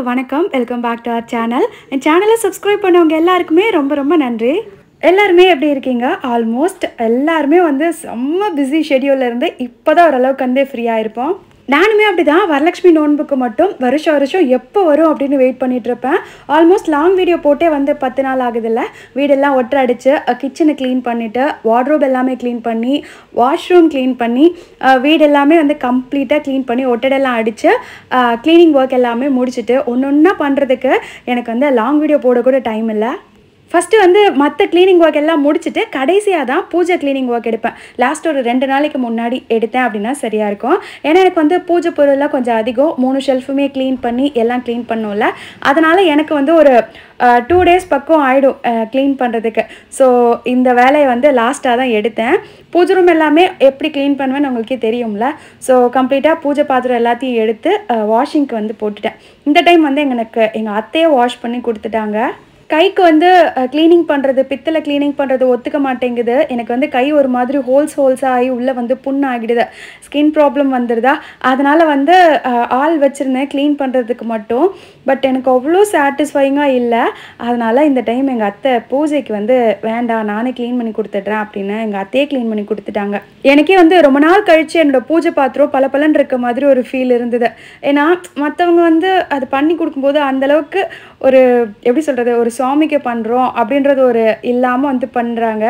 எல்லாருக்கும் வணக்கம் welcome back to our channel என் சேனலை சப்ஸ்கிரைப் பண்ணவங்க எல்லாருக்குமே ரொம்ப ரொம்ப நன்றி எல்லாருமே எப்படி இருக்கீங்க ஆல்மோஸ்ட் எல்லாருமே வந்து செம்ம பிஸி ஷெடியூலில் இருந்து இப்போ தான் ஓரளவுக்கு வந்து ஃப்ரீயாக இருப்போம் நானுமே அப்படி தான் வரலட்சுமி நோன்புக்கு மட்டும் வருஷம் வருஷம் எப்போ வரும் அப்படின்னு வெயிட் பண்ணிகிட்ருப்பேன் இருப்பேன் ஆல்மோஸ்ட் லாங் வீடியோ போட்டே வந்து பத்து நாள் ஆகுதில்ல வீடெல்லாம் ஒட்டை அடித்து கிச்சனை க்ளீன் பண்ணிவிட்டு வார்ட்ரோப் எல்லாமே க்ளீன் பண்ணி வாஷ்ரூம் க்ளீன் பண்ணி வீடு எல்லாமே வந்து கம்ப்ளீட்டாக க்ளீன் பண்ணி ஒட்டடெல்லாம் அடித்து க்ளீனிங் ஒர்க் எல்லாமே முடிச்சுட்டு ஒன்று ஒன்றா பண்ணுறதுக்கு எனக்கு வந்து லாங் வீடியோ போட கூட டைம் இல்லை ஃபஸ்ட்டு வந்து மற்ற க்ளீனிங் ஒர்க் எல்லாம் முடிச்சுட்டு கடைசியாக தான் பூஜை க்ளீனிங் ஒர்க் எடுப்பேன் லாஸ்ட் ஒரு ரெண்டு நாளைக்கு முன்னாடி எடுத்தேன் அப்படின்னா சரியாக இருக்கும் ஏன்னா எனக்கு வந்து பூஜை பொருள்லாம் கொஞ்சம் அதிகம் மூணு ஷெல்ஃபுமே க்ளீன் பண்ணி எல்லாம் க்ளீன் பண்ணும்ல அதனால் எனக்கு வந்து ஒரு டூ டேஸ் பக்கம் ஆகிடும் க்ளீன் பண்ணுறதுக்கு ஸோ இந்த வேலையை வந்து லாஸ்ட்டாக தான் எடுத்தேன் பூஜை ரூம் எல்லாமே எப்படி க்ளீன் பண்ணுவேன்னு உங்களுக்கே தெரியும்ல ஸோ கம்ப்ளீட்டாக பூஜை பாத்திரம் எல்லாத்தையும் எடுத்து வாஷிங்க்கு வந்து போட்டுட்டேன் இந்த டைம் வந்து எங்களுக்கு எங்கள் அத்தையை வாஷ் பண்ணி கொடுத்துட்டாங்க கைக்கு வந்து க்ளீனிங் பண்ணுறது பித்தளை க்ளீனிங் பண்ணுறது ஒத்துக்க மாட்டேங்குது எனக்கு வந்து கை ஒரு மாதிரி ஹோல்ஸ் ஹோல்ஸாக ஆகி உள்ளே வந்து புண்ணாகிடுது ஸ்கின் ப்ராப்ளம் வந்துடுதா அதனால் வந்து ஆள் வச்சுருந்தேன் க்ளீன் பண்ணுறதுக்கு மட்டும் பட் எனக்கு அவ்வளோ சாட்டிஸ்ஃபைங்காக இல்லை அதனால் இந்த டைம் எங்கள் அத்தை பூஜைக்கு வந்து வேண்டாம் நானே க்ளீன் பண்ணி கொடுத்துட்றேன் அப்படின்னு எங்கள் அத்தையே க்ளீன் பண்ணி கொடுத்துட்டாங்க எனக்கே வந்து ரொம்ப நாள் கழித்து என்னோடய பூஜை பாத்திரம் பல பலன் இருக்க மாதிரி ஒரு ஃபீல் இருந்தது ஏன்னா மற்றவங்க வந்து அது பண்ணி கொடுக்கும்போது அந்தளவுக்கு ஒரு எப்படி சொல்கிறது ஒரு சுவாமிக்கு பண்ணுறோம் அப்படின்றது ஒரு இல்லாமல் வந்து பண்ணுறாங்க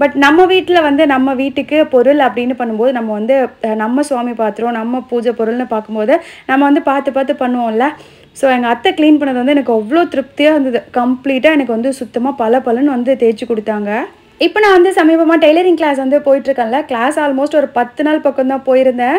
பட் நம்ம வீட்டில் வந்து நம்ம வீட்டுக்கு பொருள் அப்படின்னு பண்ணும்போது நம்ம வந்து நம்ம சுவாமி பாத்திரம் நம்ம பூஜை பொருள்னு பார்க்கும்போது நம்ம வந்து பார்த்து பார்த்து பண்ணுவோம்ல ஸோ எங்கள் அத்தை க்ளீன் பண்ணது வந்து எனக்கு அவ்வளோ திருப்தியாக இருந்தது கம்ப்ளீட்டாக எனக்கு வந்து சுத்தமாக பல பலன்னு வந்து தேய்ச்சி கொடுத்தாங்க இப்போ நான் வந்து சமீபமாக டெய்லரிங் கிளாஸ் வந்து போயிட்டுருக்கேன்ல கிளாஸ் ஆல்மோஸ்ட் ஒரு பத்து நாள் பக்கம் தான் போயிருந்தேன்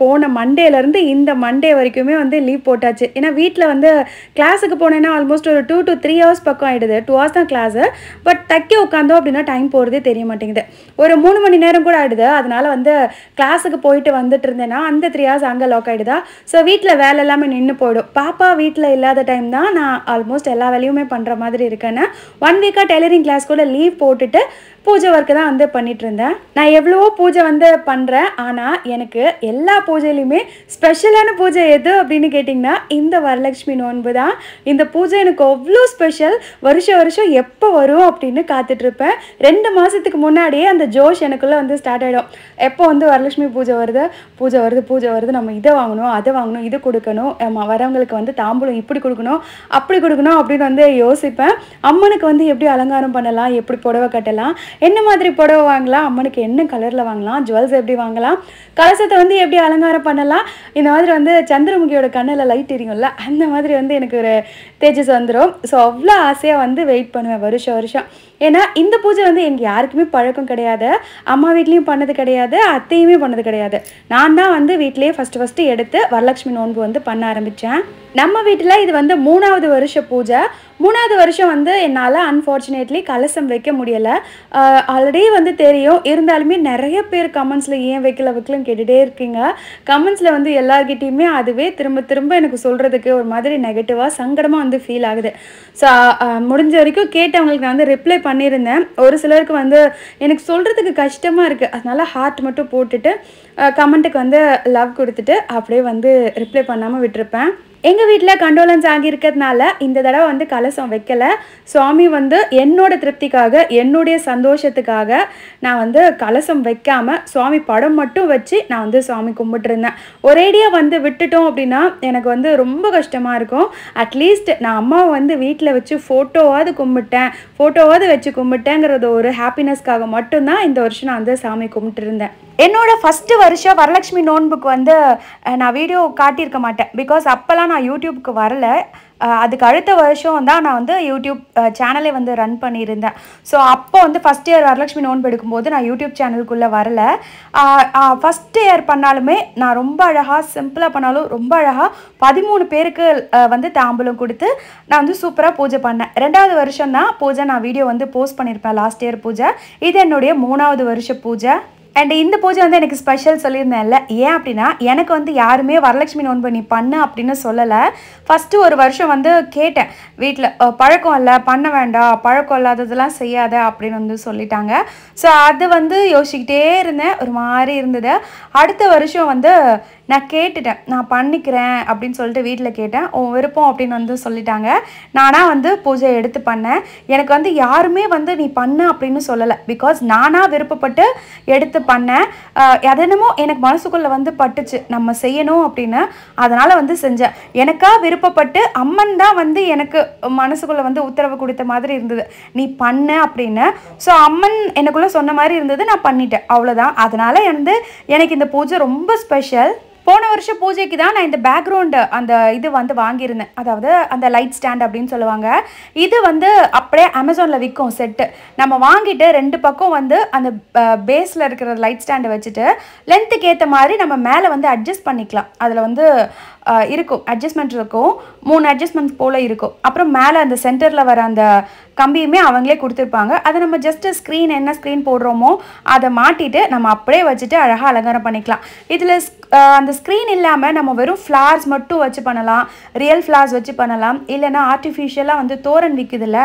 போன மண்டேலேருந்து இந்த மண்டே வரைக்குமே வந்து லீவ் போட்டாச்சு ஏன்னா வீட்டில் வந்து கிளாஸுக்கு போனேன்னா ஆல்மோஸ்ட் ஒரு டூ டு த்ரீ ஹவர்ஸ் பக்கம் ஆகிடுது டூ ஹவர்ஸ் தான் கிளாஸு பட் தைக்க உட்காந்தோம் அப்படின்னா டைம் போகிறதே தெரிய மாட்டேங்குது ஒரு மூணு மணி நேரம் கூட ஆகிடுது அதனால் வந்து கிளாஸுக்கு போயிட்டு வந்துட்டு இருந்தேன்னா அந்த த்ரீ ஹவர்ஸ் அங்கே லாக் ஆகிடுதா ஸோ வீட்டில் வேலை எல்லாமே நின்று போயிடும் பாப்பா வீட்டில் இல்லாத டைம் தான் நான் ஆல்மோஸ்ட் எல்லா வேலையுமே பண்ணுற மாதிரி இருக்கேன்னா ஒன் வீக்காக டெய்லரிங் கிளாஸ் கூட லீவ் போட்டு போட்டுட்டு பூஜை ஒர்க்கு தான் வந்து பண்ணிட்டு இருந்தேன் நான் எவ்வளவோ பூஜை வந்து பண்ணுறேன் ஆனால் எனக்கு எல்லா பூஜையிலுமே ஸ்பெஷலான பூஜை எது அப்படின்னு கேட்டிங்கன்னா இந்த வரலட்சுமி நோன்பு தான் இந்த பூஜை எனக்கு அவ்வளோ ஸ்பெஷல் வருஷம் வருஷம் எப்போ வரும் அப்படின்னு இருப்பேன் ரெண்டு மாதத்துக்கு முன்னாடியே அந்த ஜோஷ் எனக்குள்ளே வந்து ஸ்டார்ட் ஆகிடும் எப்போ வந்து வரலட்சுமி பூஜை வருது பூஜை வருது பூஜை வருது நம்ம இதை வாங்கணும் அதை வாங்கணும் இது கொடுக்கணும் வரவங்களுக்கு வந்து தாம்பூலம் இப்படி கொடுக்கணும் அப்படி கொடுக்கணும் அப்படின்னு வந்து யோசிப்பேன் அம்மனுக்கு வந்து எப்படி அலங்காரம் பண்ணலாம் எப்படி புடவை கட்டலாம் என்ன மாதிரி புடவை வாங்கலாம் அம்மனுக்கு என்ன கலரில் வாங்கலாம் ஜுவல்ஸ் எப்படி வாங்கலாம் கலசத்தை வந்து எப்படி அலங்காரம் பண்ணலாம் இந்த மாதிரி வந்து சந்திரமுகியோட கண்ணில் லைட் எரியும்ல அந்த மாதிரி வந்து எனக்கு ஒரு தேஜஸ் வந்துடும் ஸோ அவ்வளோ ஆசையாக வந்து வெயிட் பண்ணுவேன் வருஷம் வருஷம் ஏன்னா இந்த பூஜை வந்து எனக்கு யாருக்குமே பழக்கம் கிடையாது அம்மா வீட்லேயும் பண்ணது கிடையாது அத்தையுமே பண்ணது கிடையாது நான் தான் வந்து வீட்டிலேயே ஃபஸ்ட்டு ஃபஸ்ட்டு எடுத்து வரலட்சுமி நோன்பு வந்து பண்ண ஆரம்பித்தேன் நம்ம வீட்டில் இது வந்து மூணாவது வருஷ பூஜை மூணாவது வருஷம் வந்து என்னால் அன்ஃபார்ச்சுனேட்லி கலசம் வைக்க முடியலை ஆல்ரெடி வந்து தெரியும் இருந்தாலுமே நிறைய பேர் கமெண்ட்ஸில் ஏன் வைக்கல வைக்கலன்னு கேட்டுகிட்டே இருக்கீங்க கமெண்ட்ஸில் வந்து எல்லார்கிட்டேயுமே அதுவே திரும்ப திரும்ப எனக்கு சொல்கிறதுக்கு ஒரு மாதிரி நெகட்டிவாக சங்கடமாக வந்து ஃபீல் ஆகுது ஸோ முடிஞ்ச வரைக்கும் கேட்டவங்களுக்கு நான் வந்து ரிப்ளை பண்ண பண்ணியிருந்தேன் ஒரு சிலருக்கு வந்து எனக்கு சொல்கிறதுக்கு கஷ்டமாக இருக்குது அதனால் ஹார்ட் மட்டும் போட்டுட்டு கமெண்ட்டுக்கு வந்து லவ் கொடுத்துட்டு அப்படியே வந்து ரிப்ளை பண்ணாமல் விட்டுருப்பேன் எங்கள் வீட்டில் கண்டோலன்ஸ் ஆகியிருக்கிறதுனால இந்த தடவை வந்து கலசம் வைக்கலை சுவாமி வந்து என்னோட திருப்திக்காக என்னுடைய சந்தோஷத்துக்காக நான் வந்து கலசம் வைக்காமல் சுவாமி படம் மட்டும் வச்சு நான் வந்து சுவாமி கும்பிட்டுருந்தேன் ஒரேடியாக வந்து விட்டுட்டோம் அப்படின்னா எனக்கு வந்து ரொம்ப கஷ்டமாக இருக்கும் அட்லீஸ்ட் நான் அம்மாவை வந்து வீட்டில் வச்சு ஃபோட்டோவாவது கும்பிட்டேன் ஃபோட்டோவாவது வச்சு கும்பிட்டேங்கிறது ஒரு ஹாப்பினஸ்க்காக மட்டும்தான் இந்த வருஷம் நான் வந்து சாமி கும்பிட்டுருந்தேன் என்னோட ஃபஸ்ட்டு வருஷம் வரலட்சுமி நோன்புக்கு வந்து நான் வீடியோ காட்டியிருக்க மாட்டேன் பிகாஸ் அப்போல்லாம் நான் யூடியூப்க்கு வரல அதுக்கு அடுத்த வருஷம் தான் நான் வந்து யூடியூப் சேனலே வந்து ரன் பண்ணியிருந்தேன் ஸோ அப்போ வந்து ஃபஸ்ட் இயர் வரலட்சுமி நோன்பு எடுக்கும்போது நான் யூடியூப் சேனலுக்குள்ளே வரல ஃபஸ்ட் இயர் பண்ணாலுமே நான் ரொம்ப அழகாக சிம்பிளாக பண்ணாலும் ரொம்ப அழகாக பதிமூணு பேருக்கு வந்து தாம்பலம் கொடுத்து நான் வந்து சூப்பராக பூஜை பண்ணேன் ரெண்டாவது வருஷம் தான் பூஜை நான் வீடியோ வந்து போஸ்ட் பண்ணியிருப்பேன் லாஸ்ட் இயர் பூஜை இது என்னுடைய மூணாவது வருஷ பூஜை அண்ட் இந்த பூஜை வந்து எனக்கு ஸ்பெஷல் சொல்லியிருந்தேன்ல ஏன் அப்படின்னா எனக்கு வந்து யாருமே வரலட்சுமி நோன்பு நீ பண்ண அப்படின்னு சொல்லலை ஃபஸ்ட்டு ஒரு வருஷம் வந்து கேட்டேன் வீட்டில் பழக்கம் இல்லை பண்ண வேண்டாம் பழக்கம் இல்லாததெல்லாம் செய்யாத அப்படின்னு வந்து சொல்லிட்டாங்க ஸோ அது வந்து யோசிக்கிட்டே இருந்தேன் ஒரு மாதிரி இருந்தது அடுத்த வருஷம் வந்து நான் கேட்டுட்டேன் நான் பண்ணிக்கிறேன் அப்படின்னு சொல்லிட்டு வீட்டில் கேட்டேன் உன் விருப்பம் அப்படின்னு வந்து சொல்லிட்டாங்க நானாக வந்து பூஜை எடுத்து பண்ணேன் எனக்கு வந்து யாருமே வந்து நீ பண்ண அப்படின்னு சொல்லலை பிகாஸ் நானாக விருப்பப்பட்டு எடுத்து பண்ணேன் எதனமோ எனக்கு மனசுக்குள்ளே வந்து பட்டுச்சு நம்ம செய்யணும் அப்படின்னு அதனால் வந்து செஞ்சேன் எனக்காக விருப்பப்பட்டு அம்மன் தான் வந்து எனக்கு மனசுக்குள்ளே வந்து உத்தரவு கொடுத்த மாதிரி இருந்தது நீ பண்ண அப்படின்னு ஸோ அம்மன் எனக்குள்ளே சொன்ன மாதிரி இருந்தது நான் பண்ணிட்டேன் அவ்வளோதான் அதனால் வந்து எனக்கு இந்த பூஜை ரொம்ப ஸ்பெஷல் போன வருஷம் பூஜைக்கு தான் நான் இந்த பேக்ரவுண்டு அந்த இது வந்து வாங்கியிருந்தேன் அதாவது அந்த லைட் ஸ்டாண்ட் அப்படின்னு சொல்லுவாங்க இது வந்து அப்படியே அமேசானில் விற்கும் செட்டு நம்ம வாங்கிட்டு ரெண்டு பக்கம் வந்து அந்த பேஸில் இருக்கிற லைட் ஸ்டாண்டை வச்சுட்டு லென்த்துக்கு ஏற்ற மாதிரி நம்ம மேலே வந்து அட்ஜஸ்ட் பண்ணிக்கலாம் அதில் வந்து இருக்கும் அட்ஜஸ்ட்மெண்ட் இருக்கும் மூணு அட்ஜஸ்ட்மெண்ட் போல் இருக்கும் அப்புறம் மேலே அந்த சென்டரில் வர அந்த கம்பியுமே அவங்களே கொடுத்துருப்பாங்க அதை நம்ம ஜஸ்ட்டு ஸ்க்ரீன் என்ன ஸ்க்ரீன் போடுறோமோ அதை மாட்டிட்டு நம்ம அப்படியே வச்சுட்டு அழகாக அலங்காரம் பண்ணிக்கலாம் இதில் அந்த ஸ்க்ரீன் இல்லாமல் நம்ம வெறும் ஃப்ளார்ஸ் மட்டும் வச்சு பண்ணலாம் ரியல் ஃப்ளார்ஸ் வச்சு பண்ணலாம் இல்லைனா ஆர்டிஃபிஷியலாக வந்து தோரன் விற்குதில்ல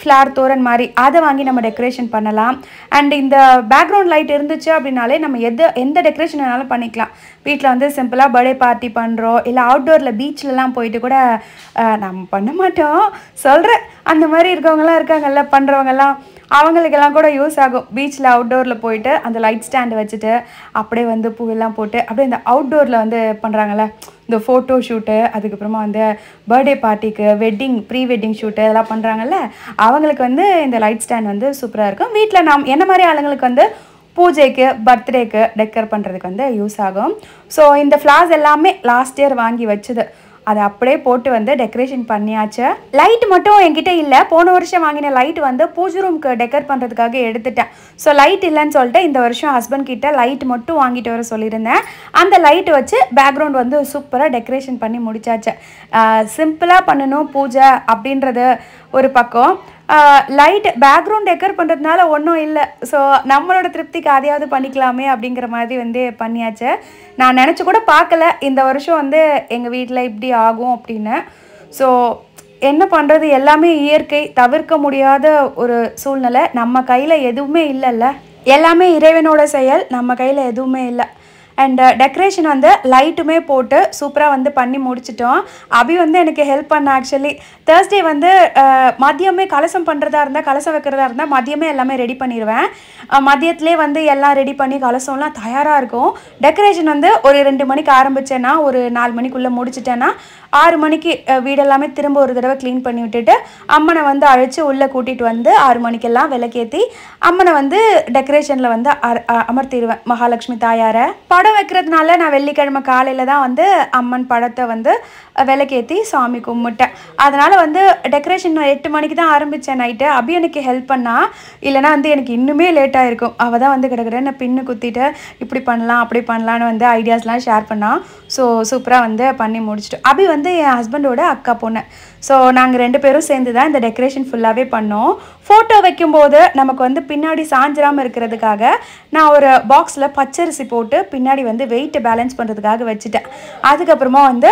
ஃப்ளார் தோரன் மாதிரி அதை வாங்கி நம்ம டெக்கரேஷன் பண்ணலாம் அண்ட் இந்த பேக்ரவுண்ட் லைட் இருந்துச்சு அப்படின்னாலே நம்ம எது எந்த டெக்கரேஷன் வேணாலும் பண்ணிக்கலாம் வீட்டில் வந்து சிம்பிளாக பர்த்டே பார்ட்டி பண்ணுறோம் இல்லை அவுட்டோரில் பீச்லலாம் போயிட்டு கூட நம்ம பண்ண மாட்டோம் சொல்கிறேன் அந்த மாதிரி இருக்கவங்களாம் இருக்காங்கல்ல பண்ணுறவங்கலாம் அவங்களுக்கெல்லாம் கூட யூஸ் ஆகும் பீச்சில் அவுட்டோரில் போயிட்டு அந்த லைட் ஸ்டாண்டு வச்சுட்டு அப்படியே வந்து பூவெல்லாம் போட்டு அப்படியே இந்த அவுட்டோரில் வந்து பண்ணுறாங்கள்ல இந்த ஃபோட்டோ ஷூட்டு அதுக்கப்புறமா வந்து பர்த்டே பார்ட்டிக்கு வெட்டிங் ப்ரீ வெட்டிங் ஷூட்டு அதெல்லாம் பண்ணுறாங்கல்ல அவங்களுக்கு வந்து இந்த லைட் ஸ்டாண்ட் வந்து சூப்பராக இருக்கும் வீட்டில் நாம் என்ன மாதிரி ஆளுங்களுக்கு வந்து பூஜைக்கு பர்த்டேக்கு டெக்கர் பண்ணுறதுக்கு வந்து யூஸ் ஆகும் ஸோ இந்த ஃப்ளார்ஸ் எல்லாமே லாஸ்ட் இயர் வாங்கி வச்சுது அதை அப்படியே போட்டு வந்து டெக்கரேஷன் பண்ணியாச்சு லைட் மட்டும் என்கிட்ட இல்லை போன வருஷம் வாங்கின லைட் வந்து பூஜை ரூம்க்கு டெக்கர் பண்ணுறதுக்காக எடுத்துட்டேன் ஸோ லைட் இல்லைன்னு சொல்லிட்டு இந்த வருஷம் ஹஸ்பண்ட் கிட்ட லைட் மட்டும் வாங்கிட்டு வர சொல்லியிருந்தேன் அந்த லைட் வச்சு பேக்ரவுண்ட் வந்து சூப்பராக டெக்கரேஷன் பண்ணி முடிச்சாச்சு சிம்பிளாக பண்ணணும் பூஜை அப்படின்றது ஒரு பக்கம் லைட் பேக்ரவுண்ட் டெக்கர் பண்ணுறதுனால ஒன்றும் இல்லை ஸோ நம்மளோட திருப்திக்கு அதையாவது பண்ணிக்கலாமே அப்படிங்கிற மாதிரி வந்து பண்ணியாச்சு நான் நினச்சி கூட பார்க்கல இந்த வருஷம் வந்து எங்கள் வீட்டில் இப்படி ஆகும் அப்படின்னு ஸோ என்ன பண்ணுறது எல்லாமே இயற்கை தவிர்க்க முடியாத ஒரு சூழ்நிலை நம்ம கையில் எதுவுமே இல்லைல்ல எல்லாமே இறைவனோட செயல் நம்ம கையில் எதுவுமே இல்லை அண்ட் டெக்கரேஷன் uh, வந்து லைட்டுமே போட்டு சூப்பராக வந்து பண்ணி முடிச்சிட்டோம் அபி வந்து எனக்கு ஹெல்ப் பண்ண ஆக்சுவலி தேர்ஸ்டே வந்து uh, மதியமே கலசம் பண்ணுறதா இருந்தால் கலசம் வைக்கிறதா இருந்தால் மதியமே எல்லாமே ரெடி பண்ணிடுவேன் மதியத்துலேயே வந்து எல்லாம் ரெடி பண்ணி கலசம்லாம் தயாராக இருக்கும் டெக்கரேஷன் வந்து ஒரு ரெண்டு மணிக்கு ஆரம்பித்தேன்னா ஒரு நாலு மணிக்குள்ளே முடிச்சிட்டேன்னா ஆறு மணிக்கு வீடெல்லாமே திரும்ப ஒரு தடவை க்ளீன் பண்ணி விட்டுட்டு அம்மனை வந்து அழைச்சி உள்ளே கூட்டிகிட்டு வந்து ஆறு மணிக்கெல்லாம் விலக்கேற்றி அம்மனை வந்து டெக்கரேஷனில் வந்து அமர்த்திடுவேன் மகாலட்சுமி தாயாரை படம் படம் வைக்கிறதுனால நான் வெள்ளிக்கிழமை காலையில் தான் வந்து அம்மன் படத்தை வந்து விளக்கேற்றி சாமி கும்பிட்டேன் அதனால் வந்து டெக்கரேஷன் நான் எட்டு மணிக்கு தான் ஆரம்பித்தேன் நைட்டு அபி எனக்கு ஹெல்ப் பண்ணா இல்லைனா வந்து எனக்கு இன்னுமே லேட்டாக இருக்கும் அவள் தான் வந்து கிடக்கிறேன் நான் பின்னு குத்திட்டு இப்படி பண்ணலாம் அப்படி பண்ணலான்னு வந்து ஐடியாஸ்லாம் ஷேர் பண்ணான் ஸோ சூப்பராக வந்து பண்ணி முடிச்சுட்டு அபி வந்து என் ஹஸ்பண்டோட அக்கா பொண்ணு ஸோ நாங்கள் ரெண்டு பேரும் சேர்ந்து தான் இந்த டெக்கரேஷன் ஃபுல்லாகவே பண்ணோம் ஃபோட்டோ வைக்கும்போது நமக்கு வந்து பின்னாடி சாஞ்சிராமல் இருக்கிறதுக்காக நான் ஒரு பாக்ஸில் பச்சரிசி போட்டு பின்னாடி வந்து வெயிட்டை பேலன்ஸ் பண்ணுறதுக்காக வச்சுட்டேன் அதுக்கப்புறமா வந்து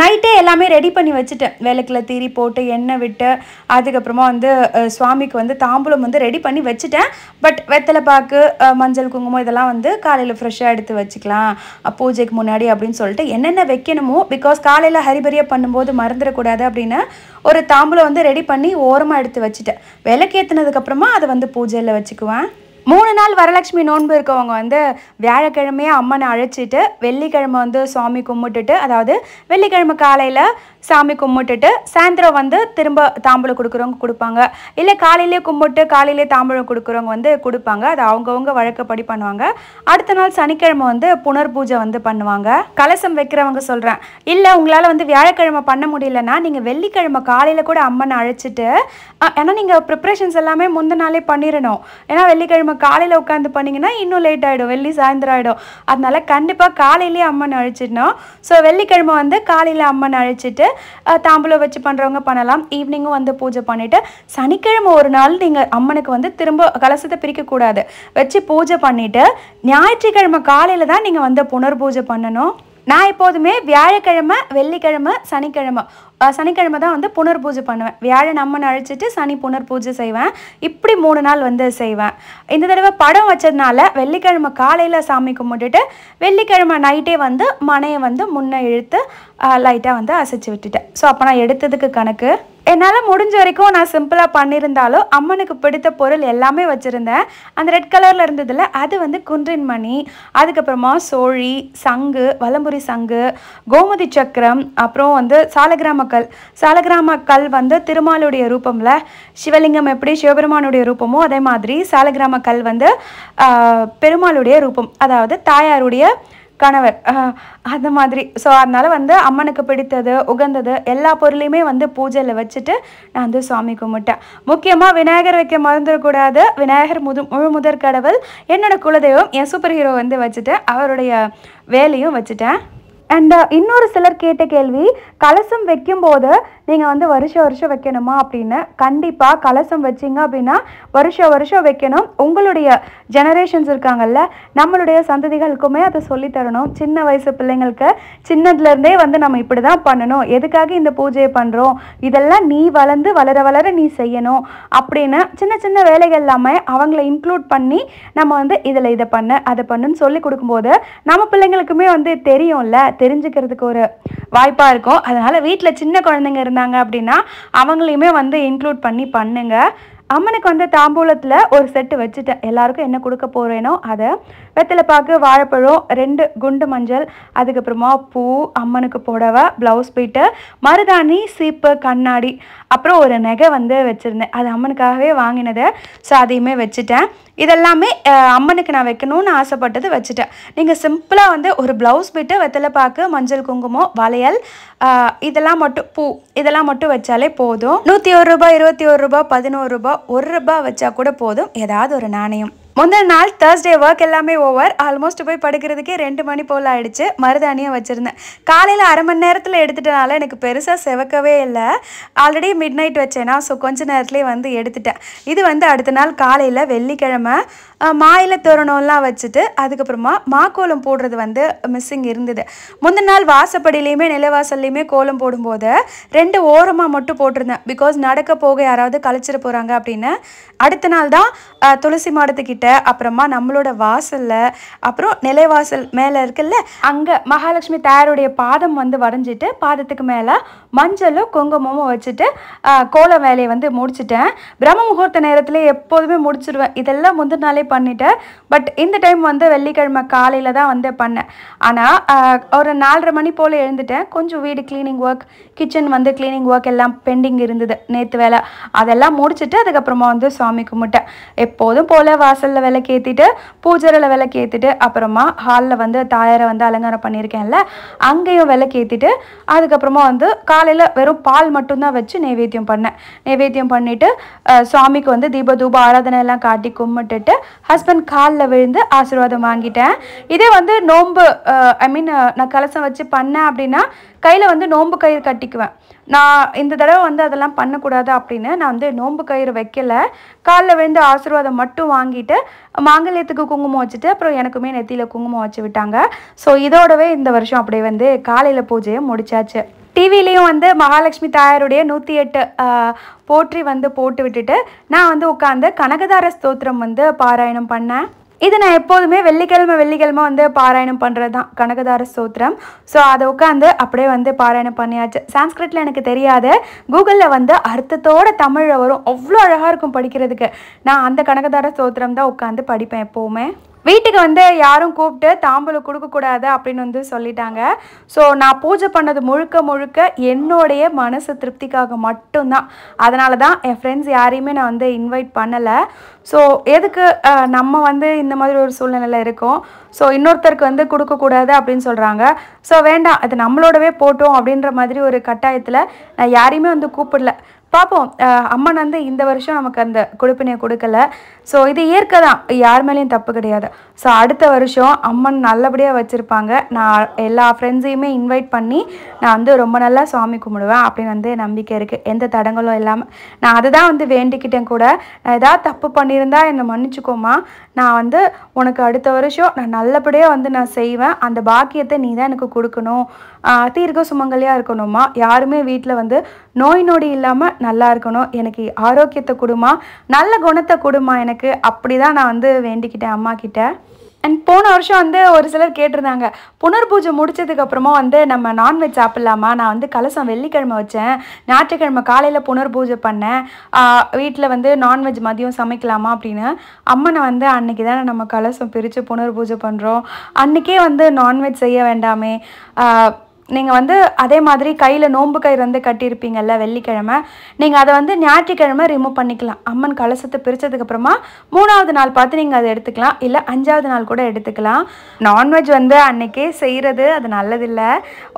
நைட்டே எல்லாமே ரெடி பண்ணி வச்சுட்டேன் விளக்கில் தீரி போட்டு எண்ணெய் விட்டு அதுக்கப்புறமா வந்து சுவாமிக்கு வந்து தாம்பூலம் வந்து ரெடி பண்ணி வச்சுட்டேன் பட் வெத்தலை பாக்கு மஞ்சள் குங்குமம் இதெல்லாம் வந்து காலையில் ஃப்ரெஷ்ஷாக எடுத்து வச்சுக்கலாம் பூஜைக்கு முன்னாடி அப்படின்னு சொல்லிட்டு என்னென்ன வைக்கணுமோ பிகாஸ் காலையில் ஹரிபரியாக பண்ணும்போது மறந்துடக்கூடாது அப்படின்னு ஒரு தாம்பூலம் வந்து ரெடி பண்ணி ஓரமாக எடுத்து வச்சுட்டேன் விளக்கேற்றினதுக்கப்புறமா அதை வந்து பூஜையில் வச்சுக்குவேன் மூணு நாள் வரலட்சுமி நோன்பு இருக்கவங்க வந்து வியாழக்கிழமையே அம்மனை அழைச்சிட்டு வெள்ளிக்கிழமை வந்து சுவாமி கும்பிட்டுட்டு அதாவது வெள்ளிக்கிழமை காலையில் சாமி கும்பிட்டுட்டு சாயந்தரம் வந்து திரும்ப தாம்பூலம் கொடுக்குறவங்க கொடுப்பாங்க இல்லை காலையிலே கும்பிட்டு காலையிலே தாம்பூலம் கொடுக்குறவங்க வந்து கொடுப்பாங்க அது அவங்கவுங்க வழக்கப்படி பண்ணுவாங்க அடுத்த நாள் சனிக்கிழமை வந்து புனர் பூஜை வந்து பண்ணுவாங்க கலசம் வைக்கிறவங்க சொல்கிறேன் இல்லை உங்களால் வந்து வியாழக்கிழமை பண்ண முடியலன்னா நீங்கள் வெள்ளிக்கிழமை காலையில் கூட அம்மனை அழைச்சிட்டு ஏன்னா நீங்கள் ப்ரிப்ரேஷன்ஸ் எல்லாமே முந்தின நாளே பண்ணிடணும் ஏன்னா வெள்ளிக்கிழமை காலையில் உட்காந்து பண்ணிங்கன்னா இன்னும் லேட் ஆகிடும் வெள்ளி சாயந்தரம் ஆகிடும் அதனால் கண்டிப்பாக காலையிலேயே அம்மன் அழைச்சிடணும் ஸோ வெள்ளிக்கிழமை வந்து காலையில் அம்மனை அழைச்சிட்டு தாம்பூலம் வச்சு பண்ணுறவங்க பண்ணலாம் ஈவினிங்கும் வந்து பூஜை பண்ணிவிட்டு சனிக்கிழமை ஒரு நாள் நீங்கள் அம்மனுக்கு வந்து திரும்ப கலசத்தை பிரிக்கக்கூடாது வச்சு பூஜை பண்ணிவிட்டு ஞாயிற்றுக்கிழமை காலையில் தான் நீங்கள் வந்து புனர்பூஜை பண்ணணும் நான் எப்போதுமே வியாழக்கிழமை வெள்ளிக்கிழமை சனிக்கிழமை சனிக்கிழமை தான் வந்து புனர் பூஜை பண்ணுவேன் வியாழன் அம்மன் அழைச்சிட்டு சனி புனர் பூஜை செய்வேன் இப்படி மூணு நாள் வந்து செய்வேன் இந்த தடவை படம் வச்சதுனால வெள்ளிக்கிழமை காலையில் சாமி கும்பிட்டுட்டு வெள்ளிக்கிழமை நைட்டே வந்து மனையை வந்து முன்னே இழுத்து லைட்டாக வந்து அசைச்சு விட்டுட்டேன் ஸோ அப்போ நான் எடுத்ததுக்கு கணக்கு என்னால் முடிஞ்ச வரைக்கும் நான் சிம்பிளாக பண்ணியிருந்தாலும் அம்மனுக்கு பிடித்த பொருள் எல்லாமே வச்சுருந்தேன் அந்த ரெட் கலரில் இருந்ததில் அது வந்து குன்றின் மணி அதுக்கப்புறமா சோழி சங்கு வலம்புரி சங்கு கோமதி சக்கரம் அப்புறம் வந்து சாலகிராம சாலக்கிராமக்கல் சாலக்கிராமக்கல் வந்து திருமாலுடைய ரூபமில் சிவலிங்கம் எப்படி சிவபெருமானுடைய ரூபமோ அதே மாதிரி கல் வந்து பெருமாளுடைய ரூபம் அதாவது தாயாருடைய கணவர் அந்த மாதிரி ஸோ அதனால் வந்து அம்மனுக்கு பிடித்தது உகந்தது எல்லா பொருளையுமே வந்து பூஜையில் வச்சுட்டு நான் வந்து சாமி கும்பிட்டேன் முக்கியமாக விநாயகர் வைக்க மறந்துடக்கூடாது விநாயகர் முது முழு முதற் கடவுள் என்னோடய குலதெய்வம் என் சூப்பர் ஹீரோ வந்து வச்சுட்டேன் அவருடைய வேலையும் வச்சுட்டேன் அண்ட் uh, இன்னொரு சிலர் கேட்ட கேள்வி கலசம் வைக்கும்போது நீங்கள் வந்து வருஷம் வருஷம் வைக்கணுமா அப்படின்னு கண்டிப்பாக கலசம் வச்சிங்க அப்படின்னா வருஷ வருஷம் வைக்கணும் உங்களுடைய ஜெனரேஷன்ஸ் இருக்காங்கல்ல நம்மளுடைய சந்ததிகளுக்குமே அதை சொல்லித்தரணும் சின்ன வயசு பிள்ளைங்களுக்கு சின்னதுலேருந்தே வந்து நம்ம இப்படி தான் பண்ணணும் எதுக்காக இந்த பூஜையை பண்ணுறோம் இதெல்லாம் நீ வளர்ந்து வளர வளர நீ செய்யணும் அப்படின்னு சின்ன சின்ன வேலைகள் எல்லாமே அவங்கள இன்க்ளூட் பண்ணி நம்ம வந்து இதில் இதை பண்ண அதை பண்ணுன்னு சொல்லி கொடுக்கும்போது நம்ம பிள்ளைங்களுக்குமே வந்து தெரியும்ல தெரிஞ்சுக்கிறதுக்கு ஒரு வாய்ப்பாக இருக்கும் அதனால் வீட்டில் சின்ன குழந்தைங்க இருந்து இருந்தாங்க அப்படின்னா அவங்களையுமே வந்து இன்க்ளூட் பண்ணி பண்ணுங்கள் அம்மனுக்கு வந்து தாம்பூலத்தில் ஒரு செட்டு வச்சுட்டேன் எல்லாருக்கும் என்ன கொடுக்க போகிறேனோ அதை வெத்தலைப்பாக்கு வாழைப்பழம் ரெண்டு குண்டு மஞ்சள் அதுக்கப்புறமா பூ அம்மனுக்கு புடவை ப்ளவுஸ் பீட்டு மருதாணி சீப்பு கண்ணாடி அப்புறம் ஒரு நகை வந்து வச்சுருந்தேன் அது அம்மனுக்காகவே வாங்கினதை ஸோ அதையுமே வச்சுட்டேன் இதெல்லாமே அம்மனுக்கு நான் வைக்கணும்னு ஆசைப்பட்டது வச்சுட்டேன் நீங்கள் சிம்பிளாக வந்து ஒரு ப்ளவுஸ் பிட்டு வெத்தலைப்பாக்கு மஞ்சள் குங்குமம் வளையல் இதெல்லாம் மட்டும் பூ இதெல்லாம் மட்டும் வச்சாலே போதும் நூற்றி ஒரு ரூபாய் இருபத்தி ஒரு ரூபாய் பதினோரு ரூபாய் ஒரு ரூபாய் வச்சா கூட போதும் ஏதாவது ஒரு நாணயம் முந்தின நாள் தேர்ஸ்டே ஒர்க் எல்லாமே ஓவர் ஆல்மோஸ்ட் போய் படுக்கிறதுக்கே ரெண்டு மணி போல் ஆயிடுச்சு மருதாணியாக வச்சுருந்தேன் காலையில் அரை மணி நேரத்தில் எடுத்துட்டனால எனக்கு பெருசாக செவக்கவே இல்லை ஆல்ரெடி மிட் நைட் வச்சேன்னா ஸோ கொஞ்ச நேரத்துலேயே வந்து எடுத்துட்டேன் இது வந்து அடுத்த நாள் காலையில் வெள்ளிக்கிழமை மாயில தோரணம்லாம் வச்சுட்டு அதுக்கப்புறமா மா கோலம் போடுறது வந்து மிஸ்ஸிங் இருந்தது முந்தின நாள் வாசப்படியிலையுமே நிலவாசல்லையுமே கோலம் போடும்போது ரெண்டு ஓரமாக மட்டும் போட்டிருந்தேன் பிகாஸ் நடக்க போக யாராவது கழிச்சிட போகிறாங்க அப்படின்னு அடுத்த நாள் தான் துளசி மாடத்துக்கிட்ட அப்புறமா நம்மளோட வாசலில் அப்புறம் நிலைவாசல் மேலே இருக்குல்ல அங்கே மகாலட்சுமி தாயாருடைய பாதம் வந்து வரைஞ்சிட்டு பாதத்துக்கு மேலே மஞ்சளும் குங்குமமும் வச்சுட்டு கோல வேலையை வந்து முடிச்சுட்டேன் பிரம்ம முகூர்த்த நேரத்தில் எப்போதுமே முடிச்சுடுவேன் இதெல்லாம் முந்தின நாளே பண்ணிட்டேன் பட் இந்த டைம் வந்து வெள்ளிக்கிழமை காலையில் தான் வந்து பண்ணேன் ஆனால் ஒரு நாலரை மணி போல் எழுந்துட்டேன் கொஞ்சம் வீடு க்ளீனிங் ஒர்க் கிச்சன் வந்து க்ளீனிங் ஒர்க் எல்லாம் பெண்டிங் இருந்தது நேற்று வேலை அதெல்லாம் முடிச்சுட்டு அதுக்கப்புறமா வந்து சாமி கும்பிட்டேன் எப்போதும் போல் வாசலில் விலைக்கு ஏற்றிட்டு பூஜரில் விலைக்கு ஏற்றிட்டு அப்புறமா ஹாலில் வந்து தாயாரை வந்து அலங்காரம் பண்ணியிருக்கேன்ல அங்கேயும் விலைக்கு ஏற்றிட்டு அதுக்கப்புறமா வந்து கா காலையில் வெறும் பால் மட்டும்தான் வச்சு நைவேத்தியம் பண்ணேன் நைவேத்தியம் பண்ணிவிட்டு சுவாமிக்கு வந்து தீப தூப ஆராதனை எல்லாம் காட்டி கும்பிட்டுட்டு ஹஸ்பண்ட் காலில் விழுந்து ஆசீர்வாதம் வாங்கிட்டேன் இதே வந்து நோன்பு ஐ மீன் நான் கலசம் வச்சு பண்ணேன் அப்படின்னா கையில் வந்து நோன்பு கயிறு கட்டிக்குவேன் நான் இந்த தடவை வந்து அதெல்லாம் பண்ணக்கூடாது அப்படின்னு நான் வந்து நோன்பு கயிறு வைக்கல காலில் விழுந்து ஆசீர்வாதம் மட்டும் வாங்கிட்டு மாங்கல்யத்துக்கு குங்குமம் வச்சுட்டு அப்புறம் எனக்குமே நெத்தியில் குங்குமம் வச்சு விட்டாங்க ஸோ இதோடவே இந்த வருஷம் அப்படியே வந்து காலையில் பூஜையை முடிச்சாச்சு டிவிலையும் வந்து மகாலட்சுமி தாயாருடைய நூற்றி எட்டு போற்றி வந்து போட்டு விட்டுட்டு நான் வந்து உட்காந்து கனகதார ஸ்தோத்திரம் வந்து பாராயணம் பண்ணேன் இது நான் எப்போதுமே வெள்ளிக்கிழமை வெள்ளிக்கிழமை வந்து பாராயணம் பண்ணுறது தான் கனகதார ஸ்தோத்திரம் ஸோ அதை உட்காந்து அப்படியே வந்து பாராயணம் பண்ணியாச்சு சான்ஸ்கிரிட்டில் எனக்கு தெரியாது கூகுளில் வந்து அர்த்தத்தோட தமிழில் வரும் அவ்வளோ அழகாக இருக்கும் படிக்கிறதுக்கு நான் அந்த கனகதார ஸ்தோத்திரம் தான் உட்காந்து படிப்பேன் எப்போவுமே வீட்டுக்கு வந்து யாரும் கூப்பிட்டு தாம்பூலம் கொடுக்கக்கூடாது அப்படின்னு வந்து சொல்லிட்டாங்க ஸோ நான் பூஜை பண்ணது முழுக்க முழுக்க என்னுடைய மனசு திருப்திக்காக மட்டும்தான் அதனால தான் என் ஃப்ரெண்ட்ஸ் யாரையுமே நான் வந்து இன்வைட் பண்ணலை ஸோ எதுக்கு நம்ம வந்து இந்த மாதிரி ஒரு சூழ்நிலையில் இருக்கோம் ஸோ இன்னொருத்தருக்கு வந்து கொடுக்கக்கூடாது அப்படின்னு சொல்கிறாங்க ஸோ வேண்டாம் அது நம்மளோடவே போட்டோம் அப்படின்ற மாதிரி ஒரு கட்டாயத்தில் நான் யாரையுமே வந்து கூப்பிடல பார்ப்போம் அம்மன் வந்து இந்த வருஷம் நமக்கு அந்த கொடுப்பினை கொடுக்கல ஸோ இது இயற்கை தான் யார் மேலேயும் தப்பு கிடையாது ஸோ அடுத்த வருஷம் அம்மன் நல்லபடியாக வச்சுருப்பாங்க நான் எல்லா ஃப்ரெண்ட்ஸையுமே இன்வைட் பண்ணி நான் வந்து ரொம்ப நல்லா சாமி கும்பிடுவேன் அப்படின்னு வந்து நம்பிக்கை இருக்குது எந்த தடங்களும் இல்லாமல் நான் அதை தான் வந்து வேண்டிக்கிட்டேன் கூட நான் எதாவது தப்பு பண்ணியிருந்தா என்னை மன்னிச்சுக்கோமா நான் வந்து உனக்கு அடுத்த வருஷம் நான் நல்லபடியாக வந்து நான் செய்வேன் அந்த பாக்கியத்தை நீ தான் எனக்கு கொடுக்கணும் தீர்க்க சுமங்கலியாக இருக்கணுமா யாருமே வீட்டில் வந்து நோய் நொடி இல்லாமல் நல்லா இருக்கணும் எனக்கு ஆரோக்கியத்தை கொடுமா நல்ல குணத்தை கொடுமா எனக்கு அப்படி தான் நான் வந்து வேண்டிக்கிட்டேன் அம்மா கிட்ட அண்ட் போன வருஷம் வந்து ஒரு சிலர் கேட்டிருந்தாங்க புனர் பூஜை முடிச்சதுக்கப்புறமா வந்து நம்ம நான்வெஜ் சாப்பிட்லாமா நான் வந்து கலசம் வெள்ளிக்கிழமை வச்சேன் ஞாயிற்றுக்கிழமை காலையில் புனர் பூஜை பண்ணேன் வீட்டில் வந்து நான்வெஜ் மதியம் சமைக்கலாமா அப்படின்னு அம்மனை வந்து அன்னைக்கு தானே நம்ம கலசம் பிரித்து புனர் பூஜை பண்ணுறோம் அன்றைக்கே வந்து நான்வெஜ் செய்ய வேண்டாமே நீங்கள் வந்து அதே மாதிரி கையில் நோன்பு கயிறு வந்து கட்டியிருப்பீங்கல்ல வெள்ளிக்கிழமை நீங்கள் அதை வந்து ஞாயிற்றுக்கிழமை ரிமூவ் பண்ணிக்கலாம் அம்மன் கலசத்தை பிரித்ததுக்கப்புறமா மூணாவது நாள் பார்த்து நீங்கள் அதை எடுத்துக்கலாம் இல்லை அஞ்சாவது நாள் கூட எடுத்துக்கலாம் நான்வெஜ் வந்து அன்றைக்கே செய்கிறது அது நல்லதில்லை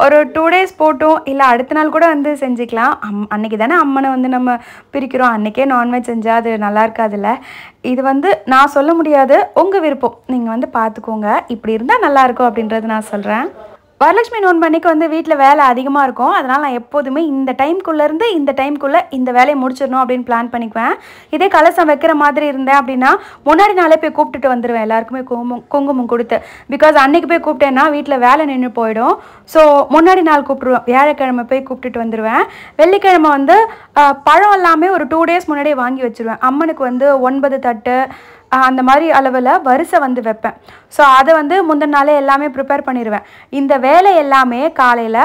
ஒரு டூ டேஸ் போட்டும் இல்லை அடுத்த நாள் கூட வந்து செஞ்சுக்கலாம் அம் அன்னைக்கு தானே அம்மனை வந்து நம்ம பிரிக்கிறோம் அன்றைக்கே நான்வெஜ் செஞ்சால் அது நல்லா இருக்காதுல்ல இது வந்து நான் சொல்ல முடியாது உங்கள் விருப்பம் நீங்கள் வந்து பார்த்துக்கோங்க இப்படி இருந்தால் நல்லாயிருக்கும் அப்படின்றது நான் சொல்கிறேன் வரலட்சுமி நோன் பண்ணிக்கு வந்து வீட்டில் வேலை அதிகமாக இருக்கும் அதனால் நான் எப்போதுமே இந்த டைம்குள்ளேருந்து இந்த டைம்குள்ளே இந்த வேலையை முடிச்சிடணும் அப்படின்னு பிளான் பண்ணிக்குவேன் இதே கலசம் வைக்கிற மாதிரி இருந்தேன் அப்படின்னா முன்னாடி நாளே போய் கூப்பிட்டுட்டு வந்துடுவேன் எல்லாருக்குமே குங்குமம் குங்குமம் கொடுத்து பிகாஸ் அன்னைக்கு போய் கூப்பிட்டேன்னா வீட்டில் வேலை நின்று போயிடும் ஸோ முன்னாடி நாள் கூப்பிடுவேன் வியாழக்கிழமை போய் கூப்பிட்டுட்டு வந்துடுவேன் வெள்ளிக்கிழமை வந்து பழம் எல்லாமே ஒரு டூ டேஸ் முன்னாடியே வாங்கி வச்சுருவேன் அம்மனுக்கு வந்து ஒன்பது தட்டு அந்த மாதிரி அளவில் வரிசை வந்து வைப்பேன் ஸோ அதை வந்து முந்தின நாளே எல்லாமே ப்ரிப்பேர் பண்ணிடுவேன் இந்த வேலை எல்லாமே காலையில்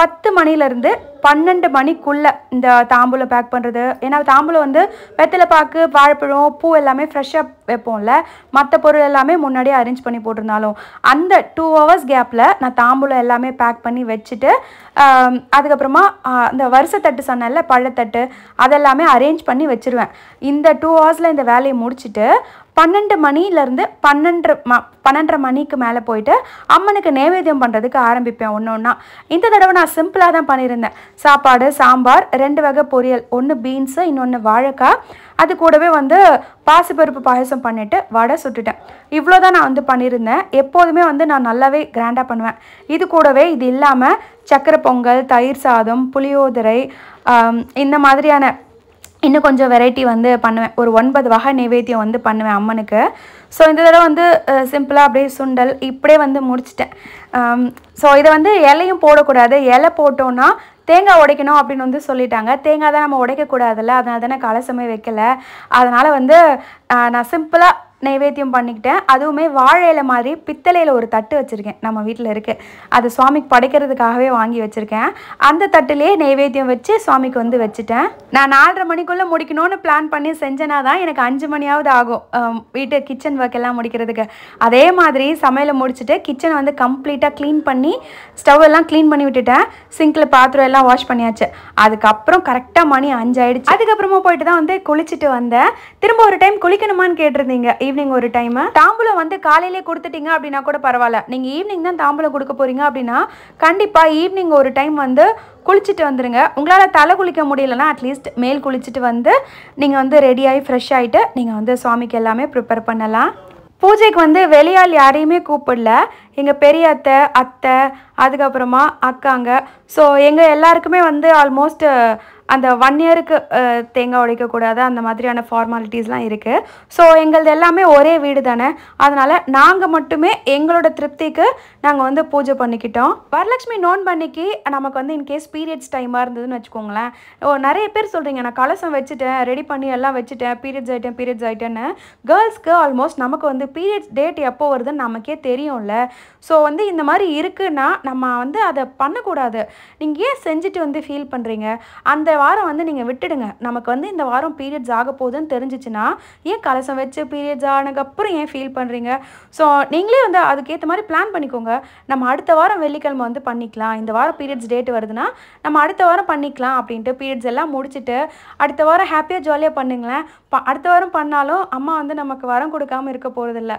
பத்து மணிலேருந்து பன்னெண்டு மணிக்குள்ளே இந்த தாம்பூலம் பேக் பண்ணுறது ஏன்னா தாம்பூலம் வந்து வெத்தலை பாக்கு வாழைப்பழம் பூ எல்லாமே ஃப்ரெஷ்ஷாக வைப்போம்ல மற்ற பொருள் எல்லாமே முன்னாடியே அரேஞ்ச் பண்ணி போட்டிருந்தாலும் அந்த டூ ஹவர்ஸ் கேப்பில் நான் தாம்பூலம் எல்லாமே பேக் பண்ணி வச்சுட்டு அதுக்கப்புறமா இந்த வருஷத்தட்டு சொன்னல பழத்தட்டு அதெல்லாமே அரேஞ்ச் பண்ணி வச்சுருவேன் இந்த டூ ஹவர்ஸில் இந்த வேலையை முடிச்சுட்டு பன்னெண்டு மணிலேருந்து பன்னெண்டு ம பன்னெண்டரை மணிக்கு மேலே போயிட்டு அம்மனுக்கு நைவேத்தியம் பண்ணுறதுக்கு ஆரம்பிப்பேன் ஒன்று ஒன்றா இந்த தடவை நான் சிம்பிளாக தான் பண்ணியிருந்தேன் சாப்பாடு சாம்பார் ரெண்டு வகை பொரியல் ஒன்று பீன்ஸு இன்னொன்று வாழைக்காய் அது கூடவே வந்து பாசிப்பருப்பு பாயசம் பண்ணிவிட்டு வடை சுட்டுட்டேன் இவ்வளோ தான் நான் வந்து பண்ணியிருந்தேன் எப்போதுமே வந்து நான் நல்லாவே கிராண்டாக பண்ணுவேன் இது கூடவே இது இல்லாமல் சக்கரை பொங்கல் தயிர் சாதம் புளியோதரை இந்த மாதிரியான இன்னும் கொஞ்சம் வெரைட்டி வந்து பண்ணுவேன் ஒரு ஒன்பது வகை நைவேத்தியம் வந்து பண்ணுவேன் அம்மனுக்கு ஸோ இந்த தடவை வந்து சிம்பிளாக அப்படியே சுண்டல் இப்படியே வந்து முடிச்சிட்டேன் ஸோ இதை வந்து இலையும் போடக்கூடாது இலை போட்டோன்னா தேங்காய் உடைக்கணும் அப்படின்னு வந்து சொல்லிட்டாங்க தேங்காய் தான் நம்ம உடைக்கக்கூடாதுல்ல அதனால் தானே கலசமே வைக்கல அதனால் வந்து நான் சிம்பிளாக நைவேத்தியம் பண்ணிக்கிட்டேன் அதுவுமே வாழையில மாதிரி பித்தளையில் ஒரு தட்டு வச்சுருக்கேன் நம்ம வீட்டில் இருக்குது அது சுவாமிக்கு படைக்கிறதுக்காகவே வாங்கி வச்சுருக்கேன் அந்த தட்டுலேயே நைவேத்தியம் வச்சு சுவாமிக்கு வந்து வச்சுட்டேன் நான் நாலரை மணிக்குள்ளே முடிக்கணும்னு பிளான் பண்ணி செஞ்சேனா தான் எனக்கு அஞ்சு மணியாவது ஆகும் வீட்டு கிச்சன் ஒர்க் எல்லாம் முடிக்கிறதுக்கு அதே மாதிரி சமையலை முடிச்சுட்டு கிச்சனை வந்து கம்ப்ளீட்டாக க்ளீன் பண்ணி ஸ்டவ் எல்லாம் க்ளீன் பண்ணி விட்டுட்டேன் சிங்கில் பாத்திரம் எல்லாம் வாஷ் பண்ணியாச்சு அதுக்கப்புறம் கரெக்டாக மணி அஞ்சாயிடுச்சு அதுக்கப்புறமா போயிட்டு தான் வந்து குளிச்சுட்டு வந்தேன் திரும்ப ஒரு டைம் குளிக்கணுமான்னு கேட்டிருந்தீங்க ஈவினிங் ஒரு டைம் தாம்பூலம் வந்து காலையிலே கொடுத்துட்டீங்க அப்படின்னா கூட பரவாயில்ல நீங்கள் ஈவினிங் தான் தாம்பூலம் கொடுக்க போகிறீங்க அப்படின்னா கண்டிப்பாக ஈவினிங் ஒரு டைம் வந்து குளிச்சுட்டு வந்துடுங்க உங்களால் தலை குளிக்க முடியலன்னா அட்லீஸ்ட் மேல் குளிச்சுட்டு வந்து நீங்கள் வந்து ரெடியாகி ஃப்ரெஷ் ஆகிட்டு நீங்கள் வந்து சுவாமிக்கு எல்லாமே ப்ரிப்பேர் பண்ணலாம் பூஜைக்கு வந்து வெளியால் யாரையுமே கூப்பிடல எங்கள் பெரிய அத்தை அத்தை அதுக்கப்புறமா அக்காங்க ஸோ எங்கள் எல்லாருக்குமே வந்து ஆல்மோஸ்ட் அந்த ஒன் இயருக்கு தேங்காய் உடைக்கக்கூடாது அந்த மாதிரியான ஃபார்மாலிட்டிஸ்லாம் இருக்குது ஸோ எங்களது எல்லாமே ஒரே வீடு தானே அதனால் நாங்கள் மட்டுமே எங்களோட திருப்திக்கு நாங்கள் வந்து பூஜை பண்ணிக்கிட்டோம் வரலட்சுமி நோன் பண்ணிக்கு நமக்கு வந்து இன்கேஸ் பீரியட்ஸ் டைமாக இருந்ததுன்னு வச்சுக்கோங்களேன் ஓ நிறைய பேர் சொல்கிறீங்க நான் கலசம் வச்சுட்டேன் ரெடி பண்ணி எல்லாம் வச்சுட்டேன் பீரியட்ஸ் ஆகிட்டேன் பீரியட்ஸ் ஆகிட்டேன்னு கேர்ள்ஸ்க்கு ஆல்மோஸ்ட் நமக்கு வந்து பீரியட்ஸ் டேட் எப்போ வருதுன்னு நமக்கே தெரியும்ல ஸோ வந்து இந்த மாதிரி இருக்குன்னா நம்ம வந்து அதை பண்ணக்கூடாது நீங்கள் ஏன் செஞ்சுட்டு வந்து ஃபீல் பண்ணுறீங்க அந்த வாரம் வந்து நீங்கள் விட்டுடுங்க நமக்கு வந்து இந்த வாரம் பீரியட்ஸ் ஆக போகுதுன்னு தெரிஞ்சிச்சுன்னா ஏன் கலசம் வச்சு பீரியட்ஸ் ஆனதுக்கப்புறம் ஏன் ஃபீல் பண்ணுறீங்க ஸோ நீங்களே வந்து அதுக்கேற்ற மாதிரி பிளான் பண்ணிக்கோங்க நம்ம அடுத்த வாரம் வெள்ளிக்கிழமை வந்து பண்ணிக்கலாம் இந்த வாரம் பீரியட்ஸ் டேட் வருதுன்னா நம்ம அடுத்த வாரம் பண்ணிக்கலாம் அப்படின்ட்டு பீரியட்ஸ் எல்லாம் முடிச்சுட்டு அடுத்த வாரம் ஹாப்பியாக ஜாலியாக பண்ணுங்களேன் அடுத்த வாரம் பண்ணாலும் அம்மா வந்து நமக்கு வரம் கொடுக்காமல் இருக்க போகிறதில்ல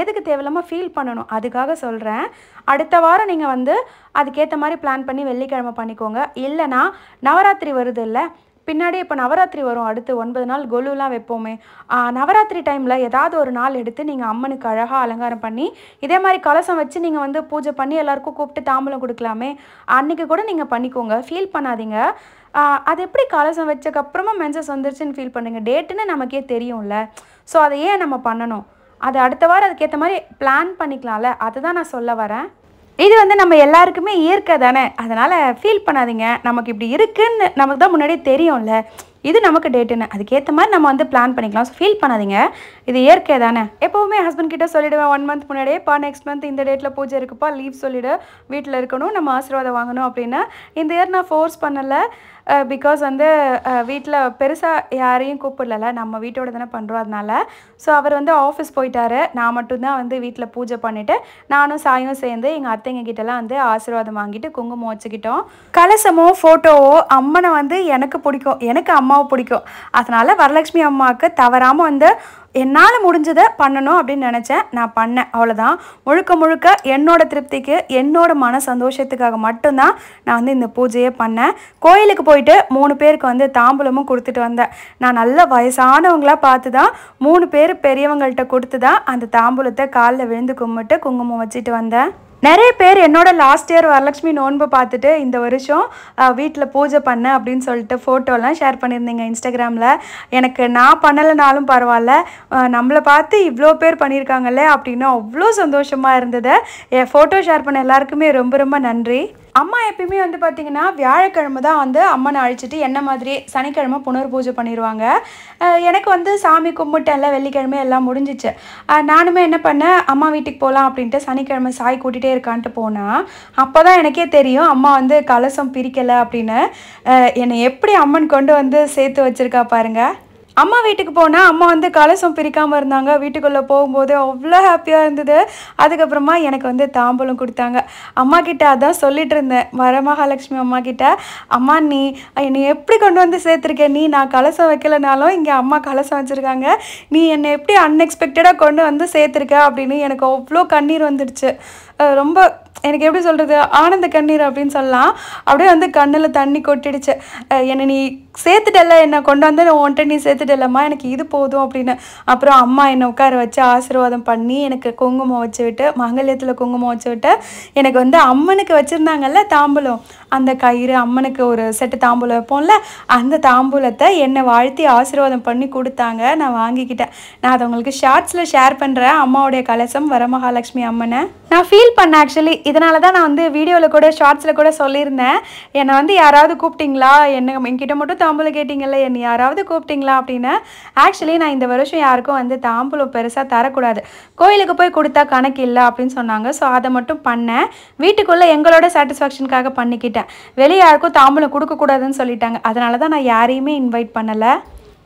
எதுக்கு தேவையில்லாமல் ஃபீல் பண்ணணும் அதுக்காக சொல்கிறேன் அடுத்த வாரம் நீங்கள் வந்து அதுக்கேற்ற மாதிரி பிளான் பண்ணி வெள்ளிக்கிழமை பண்ணிக்கோங்க இல்லைனா நவராத்திரி வருது இல்லை பின்னாடி இப்போ நவராத்திரி வரும் அடுத்து ஒன்பது நாள் கொலுலாம் வைப்போமே நவராத்திரி டைமில் ஏதாவது ஒரு நாள் எடுத்து நீங்கள் அம்மனுக்கு அழகாக அலங்காரம் பண்ணி இதே மாதிரி கலசம் வச்சு நீங்கள் வந்து பூஜை பண்ணி எல்லாருக்கும் கூப்பிட்டு தாம்பூலம் கொடுக்கலாமே அன்றைக்கி கூட நீங்கள் பண்ணிக்கோங்க ஃபீல் பண்ணாதீங்க அது எப்படி கலசம் வச்சக்கப்புறமா மென்சஸ் வந்துருச்சுன்னு ஃபீல் பண்ணுங்கள் டேட்டுன்னு நமக்கே தெரியும்ல ஸோ அதை ஏன் நம்ம பண்ணணும் அது அடுத்த வாரம் அதுக்கேற்ற மாதிரி பிளான் பண்ணிக்கலாம்ல அதை தான் நான் சொல்ல வரேன் இது வந்து நம்ம எல்லாருக்குமே இயற்கை தானே அதனால் ஃபீல் பண்ணாதீங்க நமக்கு இப்படி இருக்குதுன்னு நமக்கு தான் முன்னாடியே தெரியும்ல இது நமக்கு டேட்டுன்னு அதுக்கேற்ற மாதிரி நம்ம வந்து பிளான் பண்ணிக்கலாம் ஸோ ஃபீல் பண்ணாதீங்க இது இயற்கை தானே எப்போவுமே ஹஸ்பண்ட் கிட்ட சொல்லிவிடுவேன் ஒன் மந்த் முன்னாடியே பா நெக்ஸ்ட் மந்த் இந்த டேட்டில் பூஜை இருக்குப்பா லீவ் சொல்லிவிடு வீட்டில் இருக்கணும் நம்ம ஆசீர்வாதம் வாங்கணும் அப்படின்னா இந்த இயர் நான் ஃபோர்ஸ் பண்ணலை பிகாஸ் வந்து வீட்டில் பெருசாக யாரையும் கூப்பிடல நம்ம வீட்டோட தானே பண்ணுறோம் அதனால ஸோ அவர் வந்து ஆஃபீஸ் போயிட்டார் நான் மட்டும்தான் வந்து வீட்டில் பூஜை பண்ணிவிட்டு நானும் சாயும் சேர்ந்து எங்கள் அத்தைங்க கிட்டலாம் வந்து ஆசீர்வாதம் வாங்கிட்டு குங்குமம் வச்சுக்கிட்டோம் கலசமோ ஃபோட்டோவோ அம்மனை வந்து எனக்கு பிடிக்கும் எனக்கு அம்மாவை பிடிக்கும் அதனால் வரலட்சுமி அம்மாவுக்கு தவறாமல் வந்து என்னால் முடிஞ்சதை பண்ணணும் அப்படின்னு நினச்சேன் நான் பண்ணேன் அவ்வளோதான் முழுக்க முழுக்க என்னோடய திருப்திக்கு என்னோடய மன சந்தோஷத்துக்காக மட்டும்தான் நான் வந்து இந்த பூஜையை பண்ணேன் கோயிலுக்கு போயிட்டு மூணு பேருக்கு வந்து தாம்பூலமும் கொடுத்துட்டு வந்தேன் நான் நல்ல வயசானவங்களாக பார்த்து தான் மூணு பேர் பெரியவங்கள்ட்ட கொடுத்து தான் அந்த தாம்பூலத்தை காலில் விழுந்து கும்பிட்டு குங்குமம் வச்சுட்டு வந்தேன் நிறைய பேர் என்னோட லாஸ்ட் இயர் வரலட்சுமி நோன்பு பார்த்துட்டு இந்த வருஷம் வீட்டில் பூஜை பண்ண அப்படின்னு சொல்லிட்டு ஃபோட்டோலாம் ஷேர் பண்ணியிருந்தீங்க இன்ஸ்டாகிராமில் எனக்கு நான் பண்ணலைனாலும் பரவாயில்ல நம்மளை பார்த்து இவ்வளோ பேர் பண்ணியிருக்காங்கல்ல அப்படின்னு அவ்வளோ சந்தோஷமாக இருந்தது என் ஃபோட்டோ ஷேர் பண்ண எல்லாருக்குமே ரொம்ப ரொம்ப நன்றி அம்மா எப்பயுமே வந்து பார்த்திங்கன்னா வியாழக்கிழமை தான் வந்து அம்மனை அழிச்சிட்டு என்ன மாதிரி சனிக்கிழமை புனர் பூஜை பண்ணிடுவாங்க எனக்கு வந்து சாமி கும்பிட்டெல்லாம் வெள்ளிக்கிழமை எல்லாம் முடிஞ்சிச்சு நானுமே என்ன பண்ணேன் அம்மா வீட்டுக்கு போகலாம் அப்படின்ட்டு சனிக்கிழமை சாய் கூட்டிகிட்டே இருக்கான்ட்டு போனால் அப்போ தான் எனக்கே தெரியும் அம்மா வந்து கலசம் பிரிக்கலை அப்படின்னு என்னை எப்படி அம்மன் கொண்டு வந்து சேர்த்து வச்சுருக்கா பாருங்கள் அம்மா வீட்டுக்கு போனால் அம்மா வந்து கலசம் பிரிக்காமல் இருந்தாங்க வீட்டுக்குள்ளே போகும்போது அவ்வளோ ஹாப்பியாக இருந்தது அதுக்கப்புறமா எனக்கு வந்து தாம்பூலம் கொடுத்தாங்க அம்மா கிட்ட அதான் சொல்லிட்டு இருந்தேன் வரமகாலட்சுமி அம்மா கிட்ட அம்மா நீ என்னை எப்படி கொண்டு வந்து சேர்த்துருக்க நீ நான் கலசம் வைக்கலனாலும் இங்கே அம்மா கலசம் வச்சுருக்காங்க நீ என்னை எப்படி அன்எக்ஸ்பெக்டடாக கொண்டு வந்து சேர்த்துருக்க அப்படின்னு எனக்கு அவ்வளோ கண்ணீர் வந்துடுச்சு ரொம்ப எனக்கு எப்படி சொல்கிறது ஆனந்த கண்ணீர் அப்படின்னு சொல்லலாம் அப்படியே வந்து கண்ணில் தண்ணி கொட்டிடுச்சு என்னை நீ சேர்த்துட்டல என்னை கொண்டு நான் உன்ட்ட நீ சேர்த்துட்டலம்மா எனக்கு இது போதும் அப்படின்னு அப்புறம் அம்மா என்னை உட்கார வச்சு ஆசீர்வாதம் பண்ணி எனக்கு குங்குமம் வச்சு விட்டு மங்கல்யத்தில் குங்குமம் வச்சு விட்டு எனக்கு வந்து அம்மனுக்கு வச்சுருந்தாங்கல்ல தாம்பூலம் அந்த கயிறு அம்மனுக்கு ஒரு செட்டு தாம்பூலம் வைப்போம்ல அந்த தாம்பூலத்தை என்னை வாழ்த்தி ஆசீர்வாதம் பண்ணி கொடுத்தாங்க நான் வாங்கிக்கிட்டேன் நான் அதை உங்களுக்கு ஷார்ட்ஸில் ஷேர் பண்ணுறேன் அம்மாவுடைய கலசம் வரமகாலட்சுமி அம்மனை நான் ஃபீல் ஃபீல் பண்ணேன் ஆக்சுவலி இதனால தான் நான் வந்து வீடியோவில் கூட ஷார்ட்ஸில் கூட சொல்லியிருந்தேன் என்னை வந்து யாராவது கூப்பிட்டிங்களா என்ன என்கிட்ட மட்டும் தாம்பூலம் கேட்டிங்கல்ல என்னை யாராவது கூப்பிட்டிங்களா அப்படின்னு ஆக்சுவலி நான் இந்த வருஷம் யாருக்கும் வந்து தாம்பூலம் பெருசாக தரக்கூடாது கோயிலுக்கு போய் கொடுத்தா கணக்கு இல்லை அப்படின்னு சொன்னாங்க ஸோ அதை மட்டும் பண்ணேன் வீட்டுக்குள்ளே எங்களோட சாட்டிஸ்ஃபேக்ஷனுக்காக பண்ணிக்கிட்டேன் வெளியே யாருக்கும் தாம்பூலம் கொடுக்கக்கூடாதுன்னு சொல்லிட்டாங்க அதனால தான் நான் யாரையுமே இன்வைட் பண்ணலை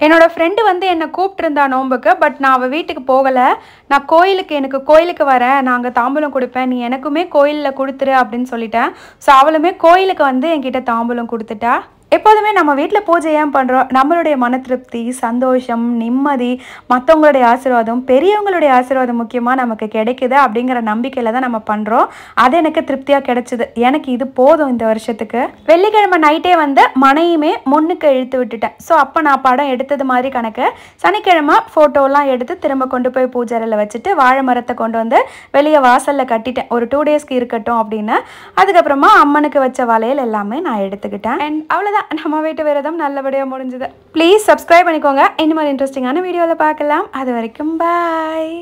என்னோடய ஃப்ரெண்டு வந்து என்னை கூப்பிட்ருந்தா நோம்புக்கு பட் நான் அவள் வீட்டுக்கு போகலை நான் கோயிலுக்கு எனக்கு கோயிலுக்கு வரேன் நான் அங்கே தாம்பூலம் கொடுப்பேன் நீ எனக்குமே கோயிலில் கொடுத்துரு அப்படின்னு சொல்லிட்டேன் ஸோ அவளுமே கோயிலுக்கு வந்து என்கிட்ட தாம்பூலம் கொடுத்துட்டா எப்போதுமே நம்ம வீட்டில் பூஜை ஏன் பண்ணுறோம் நம்மளுடைய மன திருப்தி சந்தோஷம் நிம்மதி மற்றவங்களுடைய ஆசீர்வாதம் பெரியவங்களுடைய ஆசீர்வாதம் முக்கியமாக நமக்கு கிடைக்குது அப்படிங்கிற நம்பிக்கையில் தான் நம்ம பண்ணுறோம் அது எனக்கு திருப்தியாக கிடைச்சிது எனக்கு இது போதும் இந்த வருஷத்துக்கு வெள்ளிக்கிழமை நைட்டே வந்து மனையுமே முன்னுக்கு இழுத்து விட்டுட்டேன் ஸோ அப்போ நான் படம் எடுத்தது மாதிரி கணக்கு சனிக்கிழமை ஃபோட்டோலாம் எடுத்து திரும்ப கொண்டு போய் பூஜாரில் வச்சுட்டு வாழை மரத்தை கொண்டு வந்து வெளியே வாசலில் கட்டிட்டேன் ஒரு டூ டேஸ்க்கு இருக்கட்டும் அப்படின்னு அதுக்கப்புறமா அம்மனுக்கு வச்ச வளையல் எல்லாமே நான் எடுத்துக்கிட்டேன் அண்ட் அவ்வளோதான் நம்ம வீட்டு விரதம் நல்லபடியாக முடிஞ்சுது ப்ளீஸ் சப்ஸ்கிரைப் பண்ணிக்கோங்க இன்னும் ஒரு இன்ட்ரெஸ்டிங்கான வீடியோவில் பார்க்கலாம் அது வரைக்கும் பாய்